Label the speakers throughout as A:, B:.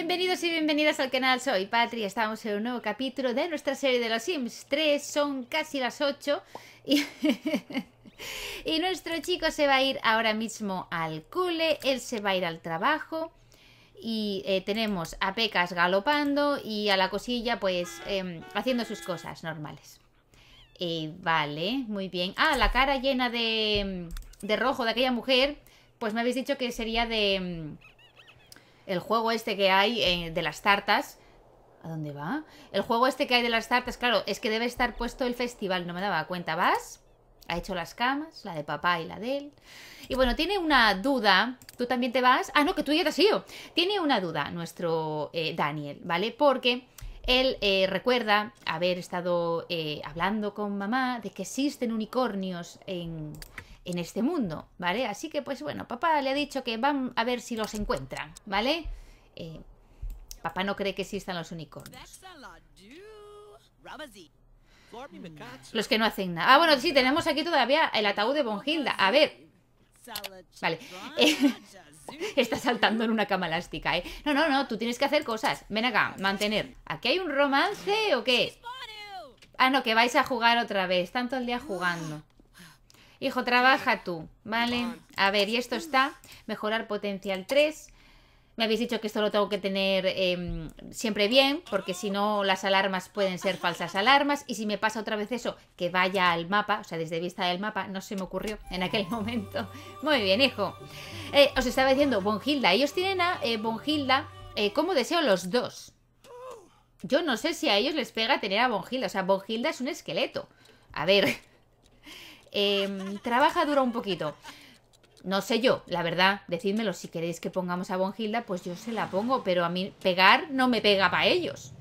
A: Bienvenidos y bienvenidas al canal, soy Patri, estamos en un nuevo capítulo de nuestra serie de los Sims 3, son casi las 8 y, nuestro chico se va a ir ahora mismo al cule, él se va a ir al trabajo y eh, tenemos a Pecas galopando y a la cosilla pues em, haciendo sus cosas normales. Eh, vale, muy bien. Ah, la cara llena de rojo de aquella mujer, pues me habéis dicho que sería de el juego este que hay eh, de las tartas. ¿A dónde va? El juego este que hay de las tartas, claro, es que debe estar puesto el festival, no me daba cuenta. ¿Vas? Ha hecho las camas, la de papá y la de él. Y bueno, tiene una duda. ¿Tú también te vas? Ah, no, que tú ya te has ido. Tiene una duda nuestro eh, Daniel, ¿vale? Porque él eh, recuerda haber estado hablando con mamá de que existen unicornios en, en este mundo, ¿vale? Así que, pues bueno, papá le ha dicho que van a ver si los encuentran, ¿vale? Eh, papá no cree que existan los unicornios. Mm. Los que no hacen nada. Ah, bueno, sí, tenemos aquí todavía el ataúd de Bonhilda. A ver. Vale. está saltando en una cama elástica, ¿eh? No, no, no, tú tienes que hacer cosas. Ven acá, mantener. ¿Aquí hay un romance o qué? Ah, no, que vais a jugar otra vez. Están todo el día jugando. Hijo, trabaja tú, ¿vale? A ver, y esto está, mejorar potencial 3. Me habéis dicho que esto lo tengo que tener em, siempre bien, porque si no las alarmas pueden ser falsas alarmas. Y si me pasa otra vez eso, que vaya al mapa, o sea, desde vista del mapa, no se me ocurrió en aquel momento. Muy bien, hijo. Eh, os estaba diciendo, Bonhilda, ellos tienen a eh, Bonhilda eh, como deseo los dos. Yo no sé si a ellos les pega tener a Bonhilda, o sea, Bonhilda es un esqueleto. A ver, eh, trabaja dura un poquito. No sé yo, la verdad, decídmelo. Si queréis que pongamos a Bonhilda, pues yo se la pongo. Pero a mí pegar no me pega para ellos.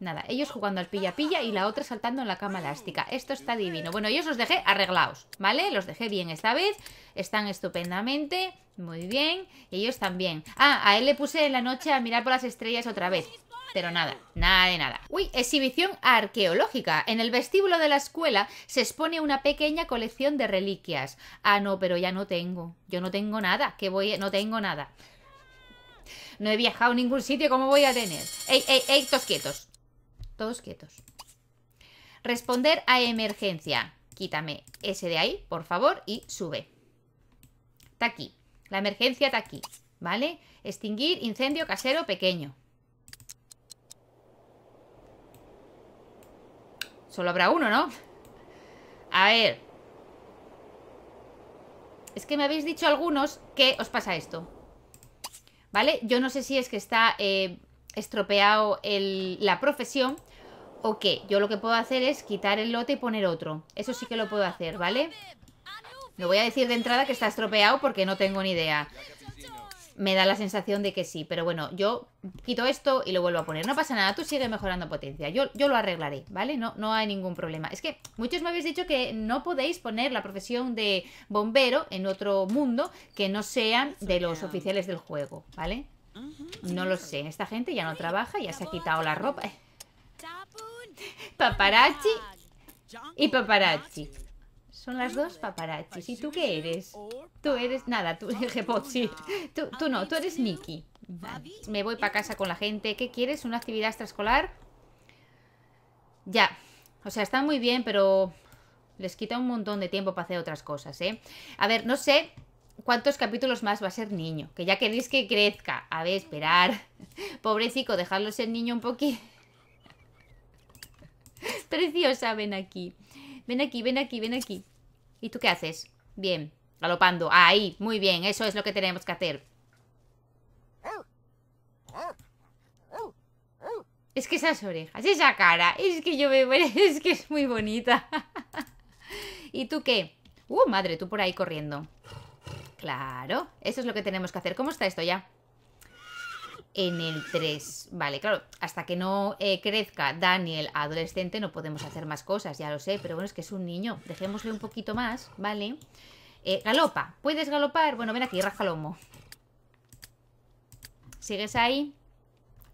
A: Nada, ellos jugando al pilla-pilla y la otra saltando en la cama elástica. Esto está divino. Bueno, yo los dejé arreglados, ¿vale? Los dejé bien esta vez. Están estupendamente. Muy bien. ellos también. Ah, a él le puse en la noche a mirar por las estrellas otra vez. Pero nada, nada de nada. Uy, exhibición arqueológica. En el vestíbulo de la escuela se expone una pequeña colección de reliquias. Ah, no, pero ya no tengo. Yo no tengo nada. voy, no tengo nada. No he viajado a ningún sitio, ¿cómo voy a tener? Ey, ey, ey, todos quietos. Todos quietos. Responder a emergencia. Quítame ese de ahí, por favor, y sube. Está aquí. La emergencia está aquí, ¿vale? Extinguir incendio casero pequeño. Solo habrá uno, ¿no? A ver. Es que me habéis dicho algunos que os pasa esto. ¿Vale? Yo no sé si es que está eh, estropeado el, la profesión o qué. Yo lo que puedo hacer es quitar el lote y poner otro. Eso sí que lo puedo hacer, ¿vale? Lo voy a decir de entrada que está estropeado porque no tengo ni idea me da la sensación de que sí. Pero bueno, yo quito esto y lo vuelvo a poner. No pasa nada, tú sigue mejorando potencia. Yo, yo lo arreglaré, ¿vale? No, no hay ningún problema. Es que muchos me habéis dicho que no podéis poner la profesión de bombero en otro mundo que no sean de los oficiales del juego, ¿vale? No lo sé. Esta gente ya no trabaja, ya se ha quitado la ropa. Paparazzi y paparazzi. Son las dos paparachis. ¿Y tú qué eres? Tú eres... Nada, tú... Gepochi. Pues tú, tú no, tú eres Nikki. Me voy para casa con la gente. ¿Qué quieres? ¿Una actividad extraescolar? Ya. O sea, está muy bien, pero... Les quita un montón de tiempo para hacer otras cosas, ¿eh? A ver, no sé cuántos capítulos más va a ser niño. Que ya queréis que crezca. A ver, esperar. Pobrecico, dejarlo ser niño un poquito. Preciosa, ven aquí. Ven aquí, ven aquí, ven aquí. ¿Y tú qué haces? Bien, galopando. Ahí, muy bien, eso es lo que tenemos que hacer. Es que esas orejas, esa cara, es que yo me es que es muy bonita. ¿Y tú qué? Uh, madre, tú por ahí corriendo. Claro, eso es lo que tenemos que hacer. ¿Cómo está esto ya? en el 3. Vale, claro, hasta que no eh, crezca Daniel adolescente no podemos hacer más cosas, ya lo sé, pero bueno, es que es un niño, dejémosle un poquito más, ¿vale? Eh, galopa, ¿puedes galopar? Bueno, ven aquí, raja lomo. ¿Sigues ahí?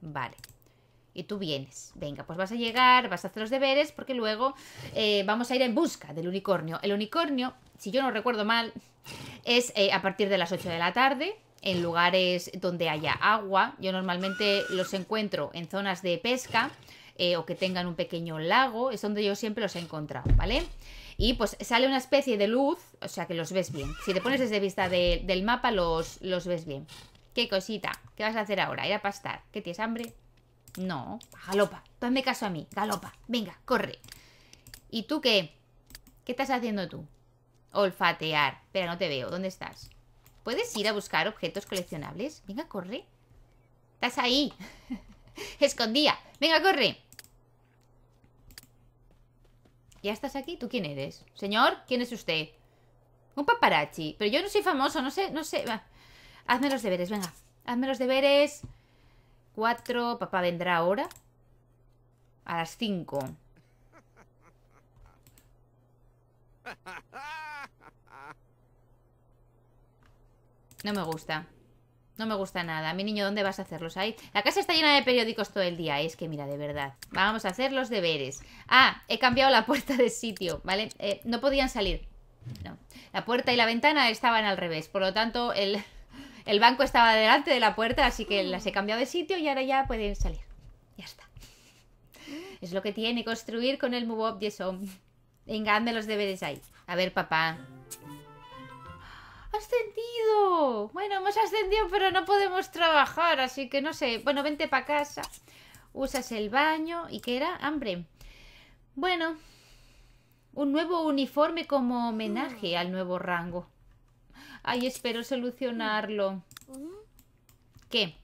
A: Vale. Y tú vienes. Venga, pues vas a llegar, vas a hacer los deberes, porque luego eh, vamos a ir en busca del unicornio. El unicornio, si yo no recuerdo mal, es a partir de las 8 de la tarde, en lugares donde haya agua. Yo normalmente los encuentro en zonas de pesca eh, o que tengan un pequeño lago, es donde yo siempre los he encontrado, ¿vale? Y pues sale una especie de luz, o sea que los ves bien. Si te pones desde vista del mapa, los, ves bien. ¿Qué cosita? ¿Qué vas a hacer ahora? ¿Ir a pastar? ¿Qué tienes hambre? No, galopa. Dame caso a mí, galopa. Venga, corre. ¿Y tú qué? ¿Qué estás haciendo tú? Olfatear. Espera, no te veo. ¿Dónde estás? ¿Puedes ir a buscar objetos coleccionables? Venga, corre. Estás ahí. Escondía. Venga, corre. ¿Ya estás aquí? ¿Tú quién eres? Señor, ¿quién es usted? Un paparazzi. Pero yo no soy famoso, no sé, no sé. Hazme los deberes, venga. Hazme los deberes. Cuatro. Papá vendrá ahora. A las cinco. No me gusta. No me gusta nada. Mi niño, ¿dónde vas a hacerlos ahí? La casa está llena de periódicos todo el día. Es que mira, de verdad. Vamos a hacer los deberes. Ah, he cambiado la puerta de sitio, ¿vale? Eh, no podían salir. No. La puerta y la ventana estaban al revés. Por lo tanto, el, banco estaba delante de la puerta, así que mm. las he cambiado de sitio y ahora ya pueden salir. Ya está. Es lo que tiene construir con el Move Up Venga, hazme los deberes ahí. A ver, papá. ¡Ascendido! Bueno, hemos ascendido, pero no podemos trabajar, así que no sé. Bueno, vente para casa. Usas el baño. ¿Y qué era? Hambre. Bueno, un nuevo uniforme como homenaje mm. al nuevo rango. Ay, espero solucionarlo. ¿Qué?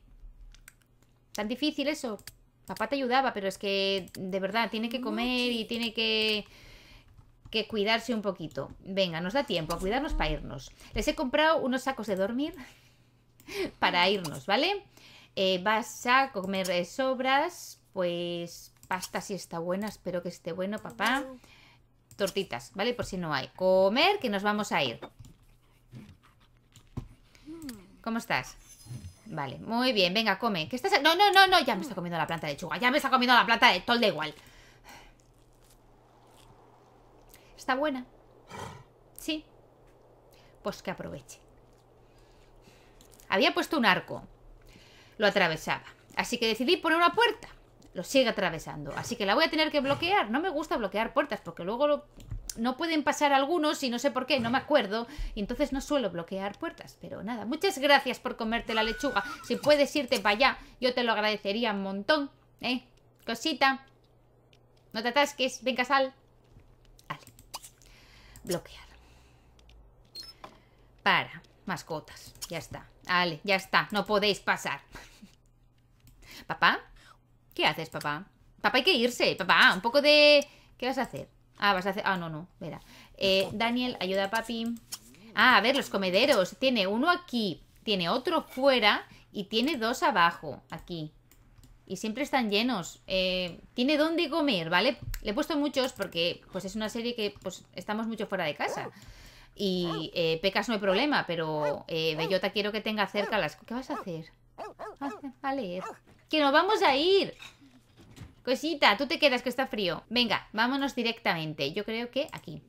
A: ¿Tan difícil eso? Papá te ayudaba, pero es que de verdad tiene que comer y tiene que que cuidarse un poquito. Venga, nos da tiempo a cuidarnos para irnos. Les he comprado unos sacos de dormir para irnos, ¿vale? Eh, vas a comer eh, sobras, pues pasta si está buena, espero que esté bueno, papá. Tortitas, ¿vale? Por si no hay. Comer, que nos vamos a ir. ¿Cómo estás? Vale, muy bien, venga, come. ¿Qué estás? No, no, no, no, ya me está comiendo la planta de chuga, ya me está comiendo la planta de todo de igual. Está buena. Sí. Pues que aproveche. Había puesto un arco. Lo atravesaba. Así que decidí poner una puerta. Lo sigue atravesando. Así que la voy a tener que bloquear. No me gusta bloquear puertas porque luego no pueden pasar algunos y no sé por qué, no me acuerdo. Y entonces no suelo bloquear puertas. Pero nada, muchas gracias por comerte la lechuga. Si puedes irte para allá, yo te lo agradecería un montón. ¿Eh? Cosita. No te atasques. Venga, sal bloquear. Para, mascotas, ya está. Vale, ya está, no podéis pasar. ¿Papá? ¿Qué haces, papá? Papá, hay que irse, papá, un poco de... ¿Qué vas a hacer? Ah, vas a hacer... Ah, no, no, mira eh, Daniel, ayuda a papi. Ah, a ver, los comederos. Tiene uno aquí, tiene otro fuera y tiene dos abajo, aquí y siempre están llenos. Eh, tiene dónde comer, ¿vale? Le he puesto muchos porque pues es una serie que pues estamos mucho fuera de casa. Y eh, pecas no hay problema, pero eh, Bellota quiero que tenga cerca las... ¿Qué vas a hacer? A ah, Que nos vamos a ir. Cosita, tú te quedas que está frío. Venga, vámonos directamente. Yo creo que aquí.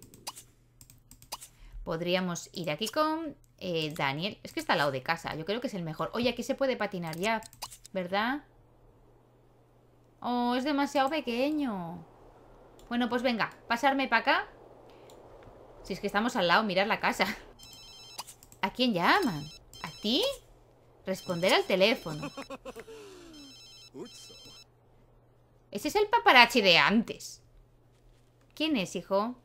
A: Podríamos ir aquí con Daniel. Es que está al lado de casa. Yo creo que es el mejor. Oye, aquí se puede patinar ya, ¿verdad? Oh, es demasiado pequeño. Bueno, pues venga, pasarme para acá. Si es que estamos al lado, mirar la casa. ¿A quién llaman? ¿A ti? Responder al teléfono. Ese es el paparazzi de antes. ¿Quién es, hijo?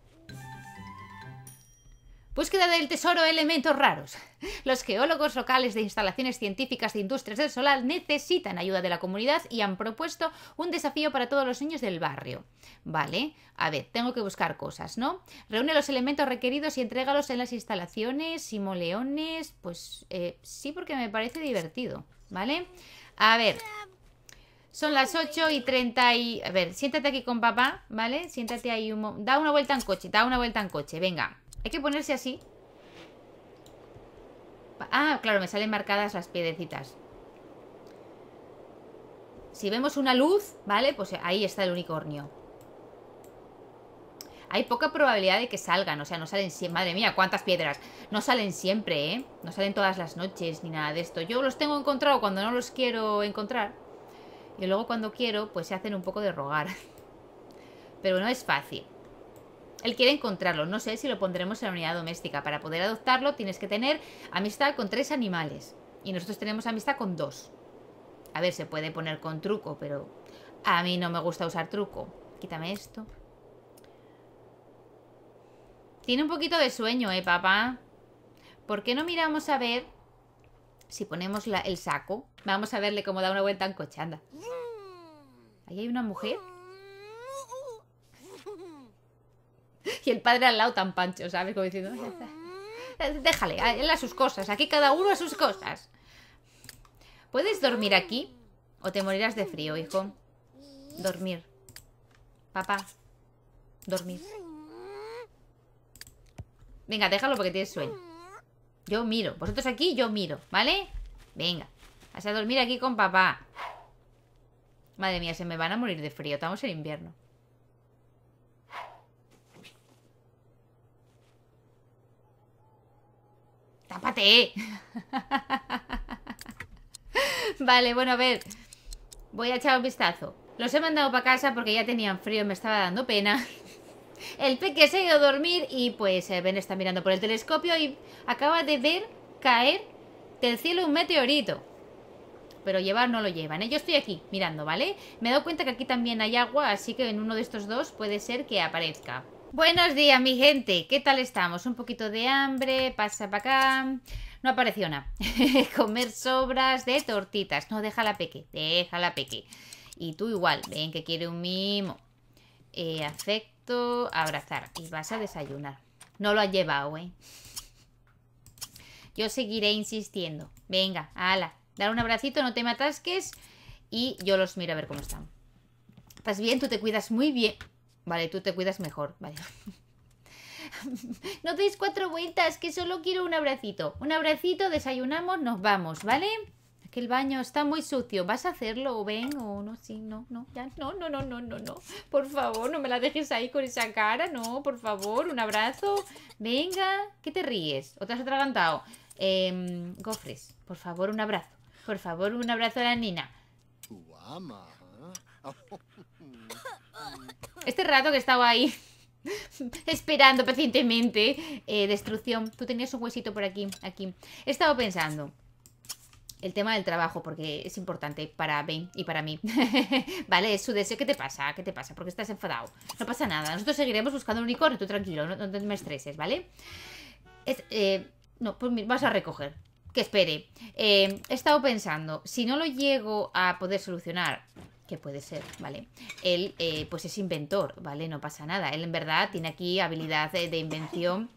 A: Búsqueda del tesoro elementos raros. Los geólogos locales de instalaciones científicas de industrias del solar necesitan ayuda de la comunidad y han propuesto un desafío para todos los niños del barrio. Vale, a ver, tengo que buscar cosas, ¿no? Reúne los elementos requeridos y entrégalos en las instalaciones, simoleones, pues eh, sí, porque me parece divertido, ¿vale? A ver, son las 8 y 30 y... A ver, siéntate aquí con papá, ¿vale? Siéntate ahí Da una vuelta en coche, da una vuelta en coche, venga. Hay que ponerse así. Ah, claro, me salen marcadas las piedecitas Si vemos una luz, ¿vale? Pues ahí está el unicornio. Hay poca probabilidad de que salgan, o sea, no salen siempre. Madre mía, cuántas piedras. No salen siempre, ¿eh? No salen todas las noches ni nada de esto. Yo los tengo encontrado cuando no los quiero encontrar. Y luego cuando quiero, pues se hacen un poco de rogar. Pero no es fácil. Él quiere encontrarlo. No sé si lo pondremos en la unidad doméstica. Para poder adoptarlo tienes que tener amistad con tres animales. Y nosotros tenemos amistad con dos. A ver, se puede poner con truco, pero a mí no me gusta usar truco. Quítame esto. Tiene un poquito de sueño, ¿eh, papá? ¿Por qué no miramos a ver si ponemos el saco? Vamos a verle cómo da una vuelta en coche, anda. Mm. Ahí hay una mujer. Y el padre al lado tan pancho, ¿sabes? Como diciendo, déjale, él a sus cosas, aquí cada uno a sus cosas. ¿Puedes dormir aquí? O te morirás de frío, hijo. Dormir. Papá. Dormir. Venga, déjalo porque tienes sueño. Yo miro. Vosotros aquí, yo miro, ¿vale? Venga. Vas a dormir aquí con papá. Madre mía, se me van a morir de frío. Estamos en invierno. tápate. vale, bueno, a ver. Voy a echar un vistazo. Los he mandado para casa porque ya tenían frío y me estaba dando pena. El peque se ha ido a dormir y pues eh, Ben está mirando por el telescopio y acaba de ver caer del cielo un meteorito. Pero llevar no lo llevan. ¿eh? Yo estoy aquí mirando, ¿vale? Me he dado cuenta que aquí también hay agua, así que en uno de estos dos puede ser que aparezca. Buenos días, mi gente. ¿Qué tal estamos? Un poquito de hambre, pasa para acá. No apareció nada. Comer sobras de tortitas. No, déjala peque, déjala peque. Y tú igual, ven que quiere un mimo. Eh, afecto, abrazar. Y vas a desayunar. No lo has llevado, ¿eh? Yo seguiré insistiendo. Venga, ala. Dar un abracito, no te matasques Y yo los miro a ver cómo están. ¿Estás bien? Tú te cuidas muy bien. Vale, tú te cuidas mejor, vale. no deis cuatro vueltas, que solo quiero un abracito. Un abracito, desayunamos, nos vamos, ¿vale? aquel el baño está muy sucio. ¿Vas a hacerlo, o ven? O no, sí, no, no, ya. No, no, no, no, no, no. Por favor, no me la dejes ahí con esa cara, no, por favor, un abrazo. Venga, ¿qué te ríes? ¿O te has atragantado? Em, gofres, por favor, un abrazo. Por favor, un abrazo a la nina. Este rato que he estado ahí esperando pacientemente eh, destrucción. Tú tenías un huesito por aquí, aquí. He estado pensando el tema del trabajo, porque es importante para Ben y para mí. vale, es su deseo. ¿Qué te pasa? ¿Qué te pasa? Porque estás enfadado. No pasa nada. Nosotros seguiremos buscando un unicornio. Tú tranquilo, no, me estreses, ¿vale? Eh, no, pues vas a recoger. Que espere. Eh, he estado pensando, si no lo llego a poder solucionar que puede ser, ¿vale? Él, eh, pues es inventor, ¿vale? No pasa nada. Él, en verdad, tiene aquí habilidad de, invención.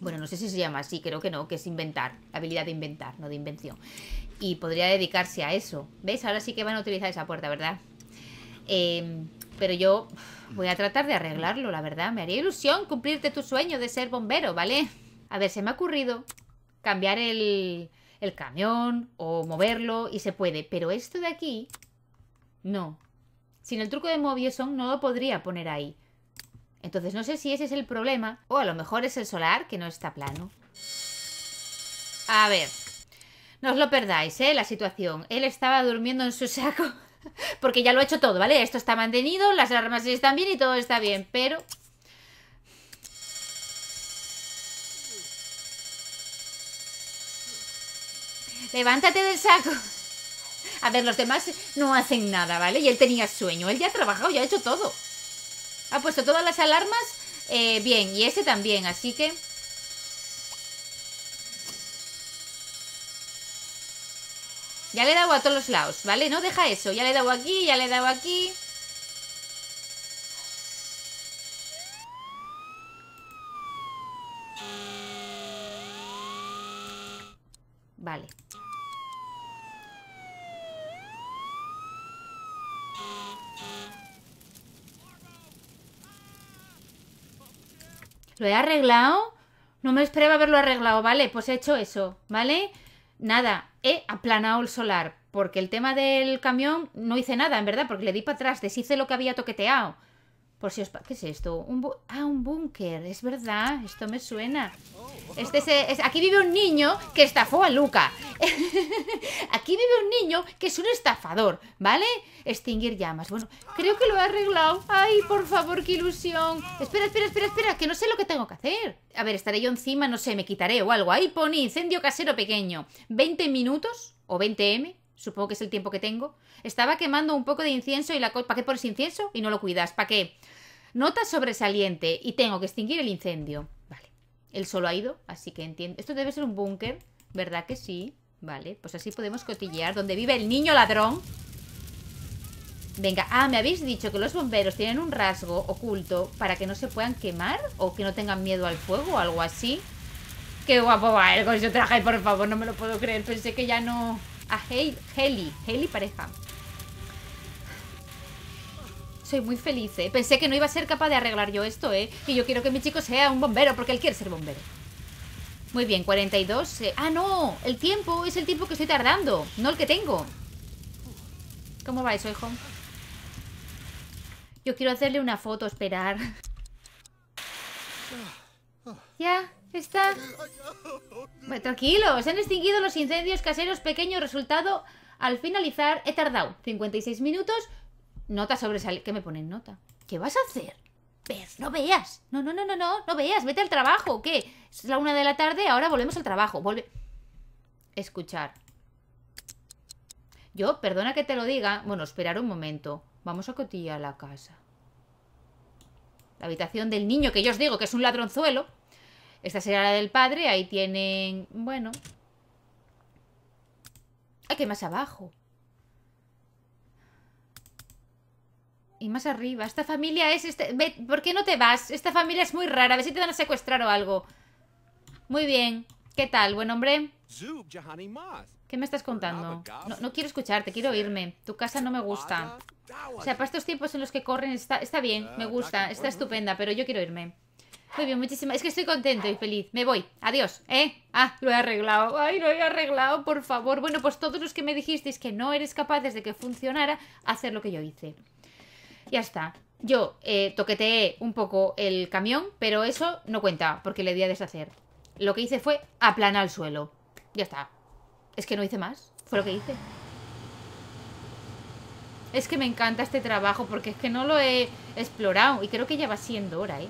A: Bueno, no sé si se llama así, creo que no, que es inventar. Habilidad de inventar, no de invención. Y podría dedicarse a eso. ¿Veis? Ahora sí que van a utilizar esa puerta, ¿verdad? Em, pero yo voy a tratar de arreglarlo, la verdad. Me haría ilusión cumplirte tu sueño de ser bombero, ¿vale? A ver, se me ha ocurrido cambiar el, el camión o moverlo y se puede. Pero esto de aquí no. Sin el truco de Movieson no lo podría poner ahí. Entonces no sé si ese es el problema o a lo mejor es el solar que no está plano. A ver, no os lo perdáis, ¿eh? La situación. Él estaba durmiendo en su saco porque ya lo he hecho todo, ¿vale? Esto está mantenido, las armas están bien y todo está bien, pero... Levántate del saco. A ver, los demás no hacen nada, ¿vale? Y él tenía sueño, él ya ha trabajado, ya ha hecho todo. Ha puesto todas las alarmas eh, bien, y ese también, así que... Ya le he dado a todos los lados, ¿vale? No deja eso, ya le he dado aquí, ya le he dado aquí... Vale. ¿Lo he arreglado? No me esperaba haberlo arreglado, ¿vale? Pues he hecho eso, ¿vale? Nada, he aplanado el solar, porque el tema del camión no hice nada, en verdad, porque le di para atrás, deshice lo que había toqueteado. Por si os... ¿Qué es esto? ah, un búnker. Es verdad. Esto me suena. Este es, aquí vive un niño que estafó a Luca. aquí vive un niño que es un estafador, ¿vale? Extinguir llamas. Bueno, creo que lo he arreglado. Ay, por favor, qué ilusión. Espera, espera, espera, espera, que no sé lo que tengo que hacer. A ver, estaré yo encima, no sé, me quitaré o algo. Ahí pone incendio casero pequeño. 20 minutos o 20 M. Supongo que es el tiempo que tengo. Estaba quemando un poco de incienso y la... ¿Para qué pones incienso? Y no lo cuidas. ¿Para qué? Nota sobresaliente y tengo que extinguir el incendio. Vale. Él solo ha ido, así que entiendo. Esto debe ser un búnker, ¿verdad que sí? Vale, pues así podemos cotillear donde vive el niño ladrón. Venga, ah, me habéis dicho que los bomberos tienen un rasgo oculto para que no se puedan quemar o que no tengan miedo al fuego o algo así. Qué guapo va el yo traje, por favor, no me lo puedo creer. Pensé que ya no... A ah, Heli, Heli, Heli pareja. Soy muy feliz, ¿eh? Pensé que no iba a ser capaz de arreglar yo esto, ¿eh? Y yo quiero que mi chico sea un bombero, porque él quiere ser bombero. Muy bien, 42. Eh, ¡Ah, no! El tiempo es el tiempo que estoy tardando, no el que tengo. ¿Cómo va eso, hijo? Yo quiero hacerle una foto, esperar. Ya, está. Bueno, tranquilo, se han extinguido los incendios caseros Pequeño Resultado, al finalizar, he tardado 56 minutos Nota sobresale... ¿Qué me ponen nota? ¿Qué vas a hacer? No veas. No, no, no, no, no. No veas. Vete al trabajo. ¿Qué? Es la una de la tarde. Ahora volvemos al trabajo. Volve. Escuchar. Yo, perdona que te lo diga. Bueno, esperar un momento. Vamos a cotillar la casa. La habitación del niño, que yo os digo que es un ladronzuelo. Esta será la del padre. Ahí tienen. Bueno. Hay que más abajo. y más arriba. Esta familia es... Este... ¿Por qué no te vas? Esta familia es muy rara. A ver si te van a secuestrar o algo. Muy bien. ¿Qué tal, buen hombre? ¿Qué me estás contando? No, quiero escucharte, quiero irme. Tu casa no me gusta. O sea, para estos tiempos en los que corren está, bien, me ah, gusta, está estupenda, pero yo quiero irme. Muy bien, muchísimas... Es que estoy contento y feliz. Me voy. Adiós. ¿Eh? Ah, lo he arreglado. Ay, lo he arreglado, por favor. Bueno, pues todos los que me dijisteis que no eres capaz de que funcionara hacer lo que yo hice. Ya está. Yo eh, toqueteé un poco el camión, pero eso no cuenta, porque le di a deshacer. Lo que hice fue aplanar el suelo. Ya está. Es que no hice más. Fue lo que hice. Es que me encanta este trabajo, porque es que no lo he explorado. Y creo que ya va siendo hora, ¿eh?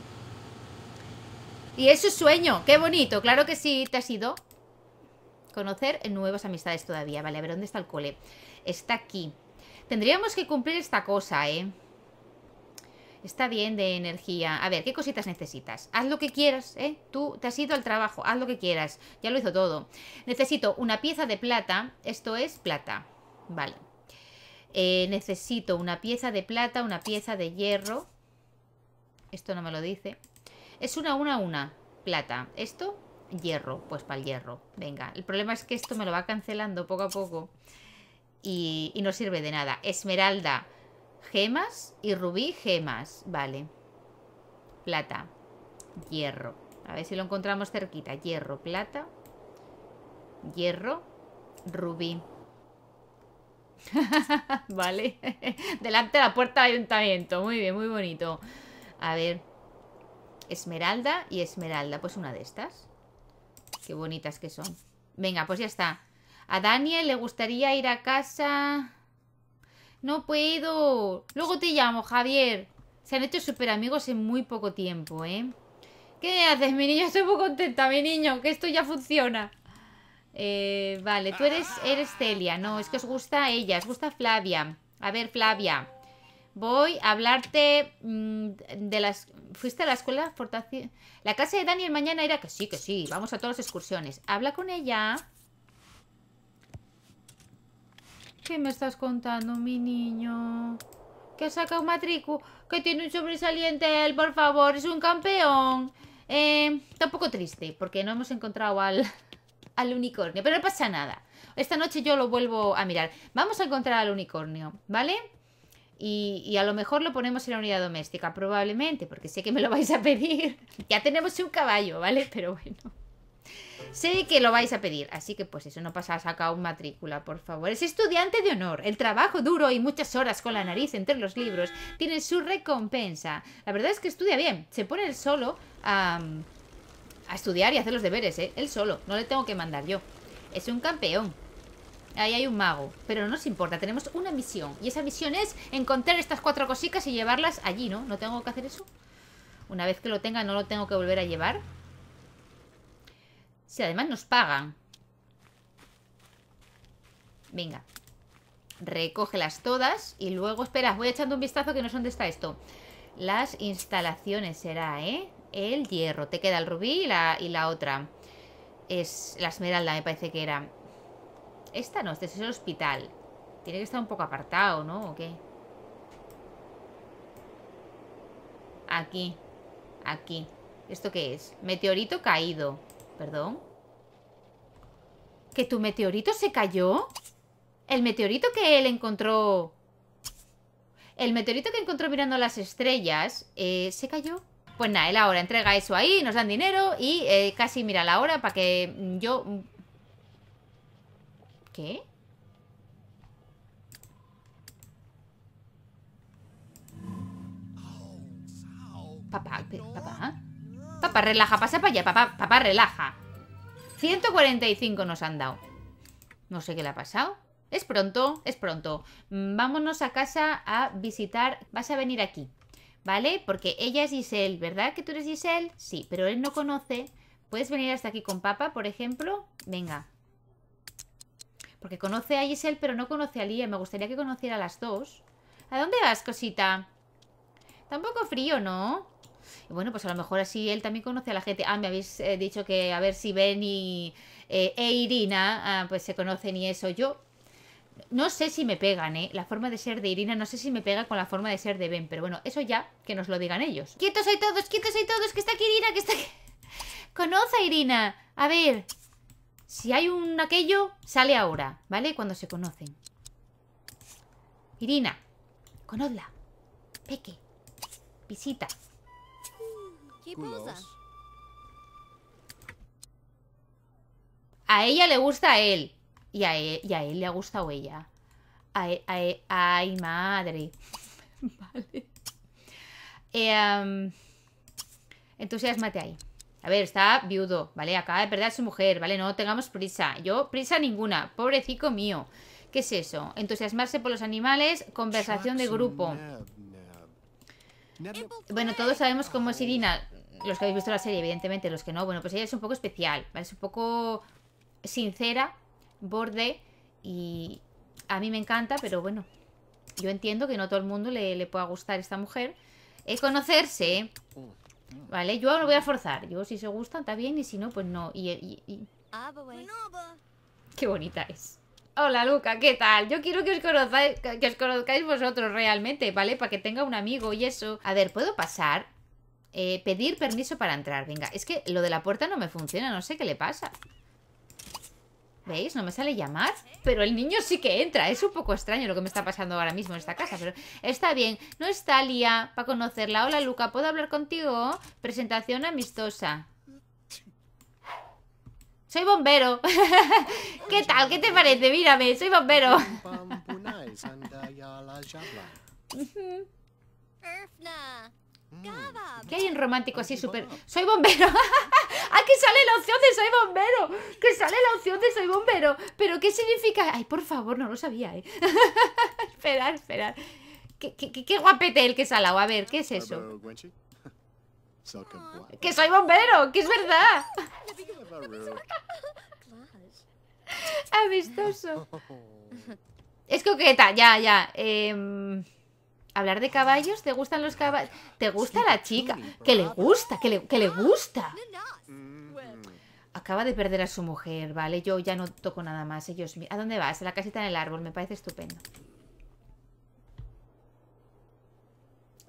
A: Y es sueño. ¡Qué bonito! Claro que sí, te ha sido Conocer nuevas amistades todavía. Vale, a ver, ¿dónde está el cole? Está aquí. Tendríamos que cumplir esta cosa, ¿eh? Está bien de energía. A ver, ¿qué cositas necesitas? Haz lo que quieras, ¿eh? Tú te has ido al trabajo, haz lo que quieras. Ya lo hizo todo. Necesito una pieza de plata. Esto es plata. Vale. Eh, necesito una pieza de plata, una pieza de hierro. Esto no me lo dice. Es una, una, una. Plata. Esto, hierro. Pues para el hierro. Venga. El problema es que esto me lo va cancelando poco a poco. y no sirve de nada. Esmeralda gemas y rubí, gemas, vale. Plata, hierro. A ver si lo encontramos cerquita. Hierro, plata, hierro, rubí. vale. Delante de la puerta de ayuntamiento. Muy bien, muy bonito. A ver. Esmeralda y esmeralda. Pues una de estas. Qué bonitas que son. Venga, pues ya está. A Daniel le gustaría ir a casa... No puedo. Luego te llamo, Javier. Se han hecho súper amigos en muy poco tiempo, ¿eh? ¿Qué haces, mi niño? Estoy muy contenta, mi niño, que esto ya funciona. Eh, vale, tú eres, eres Celia. No, es que os gusta ella, os gusta Flavia. A ver, Flavia. Voy a hablarte mm, de las... ¿Fuiste a la escuela? La casa de Daniel mañana era que sí, que sí, vamos a todas las excursiones. Habla con ella. ¿Qué me estás contando, mi niño? Que saca un matricu, que tiene un sobresaliente él, por favor, es un campeón. está eh, un poco triste, porque no hemos encontrado al, al unicornio, pero no pasa nada. Esta noche yo lo vuelvo a mirar. Vamos a encontrar al unicornio, ¿vale? Y, y, a lo mejor lo ponemos en la unidad doméstica, probablemente, porque sé que me lo vais a pedir. ya tenemos un caballo, ¿vale? Pero bueno. Sé que lo vais a pedir, así que pues eso, no pasa, sacar un matrícula, por favor. Es estudiante de honor. El trabajo duro y muchas horas con la nariz entre los libros tiene su recompensa. La verdad es que estudia bien. Se pone él solo a, estudiar y hacer los deberes, ¿eh? Él solo. No le tengo que mandar yo. Es un campeón. Ahí hay un mago. Pero no nos importa, tenemos una misión. Y esa misión es encontrar estas cuatro cositas y llevarlas allí, ¿no? ¿No tengo que hacer eso? Una vez que lo tenga, no lo tengo que volver a llevar. Si además nos pagan. Venga. Recógelas todas y luego, espera, voy echando un vistazo que no sé dónde está esto. Las instalaciones será, ¿eh? El hierro. Te queda el rubí y la, y la otra. Es la esmeralda, me parece que era. Esta no, este es el hospital. Tiene que estar un poco apartado, ¿no? ¿O qué? Aquí. Aquí. ¿Esto qué es? Meteorito caído perdón. ¿Que tu meteorito se cayó? ¿El meteorito que él encontró... El meteorito que encontró mirando las estrellas eh, se cayó. Pues nada, él ahora entrega eso ahí, nos dan dinero y eh, casi mira la hora para que mm, yo... Mm. ¿Qué? Papá, papá. Papá, relaja, pasa para allá, papá, papá, relaja 145 nos han dado No sé qué le ha pasado Es pronto, es pronto mm, Vámonos a casa a visitar Vas a venir aquí, ¿vale? Porque ella es Giselle, ¿verdad que tú eres Giselle? Sí, pero él no conoce Puedes venir hasta aquí con papá, por ejemplo Venga Porque conoce a Giselle, pero no conoce a Lía Me gustaría que conociera a las dos ¿A dónde vas, cosita? Tampoco frío, ¿no? Y bueno, pues a lo mejor así él también conoce a la gente. Ah, me habéis eh, dicho que a ver si Ben y, eh, e Irina ah, pues se conocen y eso. Yo no sé si me pegan, ¿eh? La forma de ser de Irina, no sé si me pega con la forma de ser de Ben, pero bueno, eso ya que nos lo digan ellos. ¡Quietos hay todos! ¡Quietos hay todos! ¡Que está aquí Irina! ¡Que está aquí! ¡Conoce a Irina! A ver, si hay un aquello, sale ahora, ¿vale? Cuando se conocen. Irina, conozla. Peque, visita. A ella le gusta a él. Y a e, él, le ha gustado ella. E, e, ay, madre. vale. Em, entusiasmate ahí. A ver, está viudo, ¿vale? Acaba de perder a su mujer, ¿vale? No tengamos prisa. Yo, prisa ninguna. Pobrecico mío. ¿Qué es eso? Entusiasmarse por los animales, conversación de grupo. Bueno, todos sabemos cómo es Irina. Los que habéis visto la serie, evidentemente, los que no. Bueno, pues ella es un poco especial. ¿vale? Es un poco sincera, borde. Y a mí me encanta, pero bueno. Yo entiendo que no todo el mundo le, pueda gustar esta mujer. Es eh, conocerse, ¿vale? Yo lo voy a forzar. Yo si se gustan, está bien. Y si no, pues no. y... Ah, pues Qué bonita es. Hola Luca, ¿qué tal? Yo quiero que os conozcáis, que os conozcáis vosotros realmente, ¿vale? Para que tenga un amigo y eso. A ver, ¿puedo pasar? Eh, pedir permiso para entrar, venga. Es que lo de la puerta no me funciona, no sé qué le pasa. ¿Veis? No me sale llamar. Pero el niño sí que entra. Es un poco extraño lo que me está pasando ahora mismo en esta casa. Pero está bien. No está Lía para conocerla. Hola Luca, ¿puedo hablar contigo? Presentación amistosa. Soy bombero. ¿Qué tal? ¿Qué te parece? Mírame, soy bombero. Mm, ¿Qué hay en romántico así súper? ¡Soy bombero! ¡Ah, que sale la opción de soy bombero! ¡Que sale la opción de soy bombero! ¿Pero qué significa? Ay, por favor, no lo sabía, ¿eh? esperar, esperar. ¿Qué, qué, guapete el que salado. A ver, ¿qué es eso? Que soy bombero, que es verdad. Amistoso. Es coqueta, ya, ya. Em, hablar de caballos, ¿te gustan los caballos? ¿Te gusta la chica? Que le gusta, que le, gusta. Acaba de perder a su mujer, ¿vale? Yo ya no toco nada más. Ellos, ¿a dónde vas? A la casita en el árbol, me parece estupendo.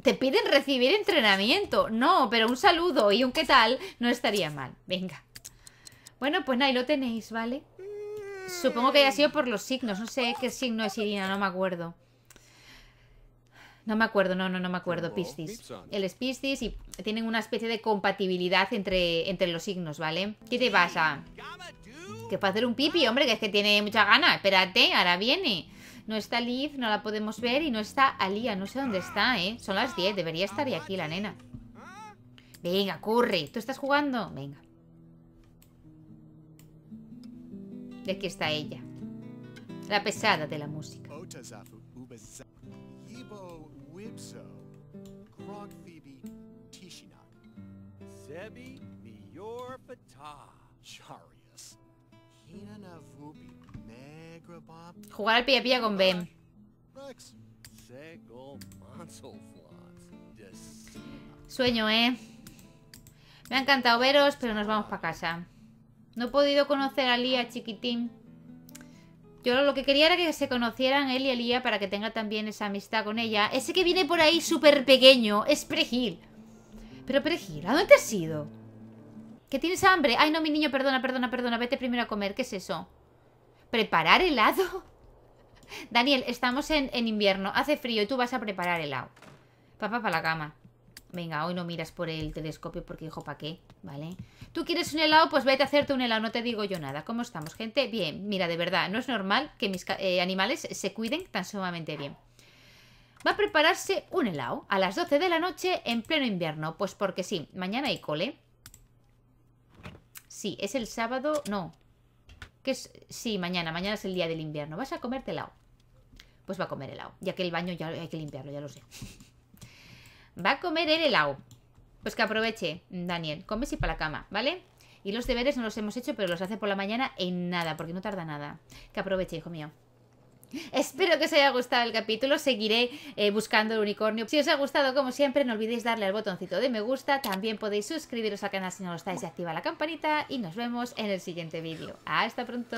A: Te piden recibir entrenamiento. No, pero un saludo y un qué tal no estaría mal. Venga. Bueno, pues ahí lo tenéis, ¿vale? Supongo que haya sido por los signos. No sé qué signo es Irina, no me acuerdo. No me acuerdo, no, no, no me acuerdo. Piscis. Él es Piscis y tienen una especie de compatibilidad entre, entre los signos, ¿vale? ¿Qué te pasa? Que para hacer un pipi, hombre, que es que tiene mucha gana. Espérate, ahora viene. No está Liv, no la podemos ver y no está Alia. No sé dónde está, ¿eh? Son las 10, debería estar aquí la nena. Venga, corre. ¿Tú estás jugando? Venga. De aquí está ella. La pesada de la música. Sebi Jugar al pilla pilla con Ben. Sueño, ¿eh? Me ha encantado veros, pero nos vamos para casa. No he podido conocer a Lía, chiquitín. Yo lo que quería era que se conocieran él y Lía para que tenga también esa amistad con ella. Ese que viene por ahí súper pequeño es Pregil. Pero Pregil, ¿a dónde te has ido? ¿Que tienes hambre? Ay, no, mi niño, perdona, perdona, perdona. Vete primero a comer. ¿Qué es eso? ¿Preparar helado? Daniel, estamos en, invierno, hace frío y tú vas a preparar helado. Papá, para la cama. Venga, hoy no miras por el telescopio porque dijo, ¿para qué? ¿Vale? ¿Tú quieres un helado? Pues vete a hacerte un helado, no te digo yo nada. ¿Cómo estamos, gente? Bien, mira, de verdad, no es normal que mis eh, animales se cuiden tan sumamente bien. Va a prepararse un helado a las 12 de la noche en pleno invierno. Pues porque sí, mañana hay cole. Sí, es el sábado, no, que sí, mañana, mañana es el día del invierno, vas a comerte helado. Pues va a comer helado, ya que el baño ya hay que limpiarlo, ya lo sé. va a comer el helado. Pues que aproveche, Daniel, comes y para la cama, ¿vale? Y los deberes no los hemos hecho, pero los hace por la mañana en nada, porque no tarda nada. Que aproveche, hijo mío. Espero que os haya gustado el capítulo, seguiré eh, buscando el unicornio. Si os ha gustado, como siempre, no olvidéis darle al botoncito de me gusta, también podéis suscribiros al canal si no lo estáis y activa la campanita y nos vemos en el siguiente vídeo. ¡Hasta pronto!